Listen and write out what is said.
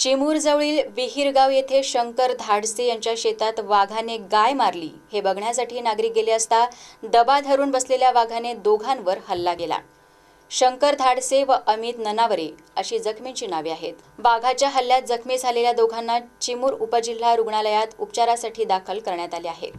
जवळील विहिरगाव येथे शंकर धाडसे यांच्या शेतात वाघाने गाय मारली हे बघण्यासाठी नागरिक गेले असता दबा धरून बसलेल्या वाघाने दोघांवर हल्ला केला शंकर धाडसे व अमित ननावरे अशी जखमींची नावे आहेत वाघाच्या हल्ल्यात जखमी झालेल्या दोघांना चिमूर उपजिल्हा रुग्णालयात उपचारासाठी दाखल करण्यात आले आहे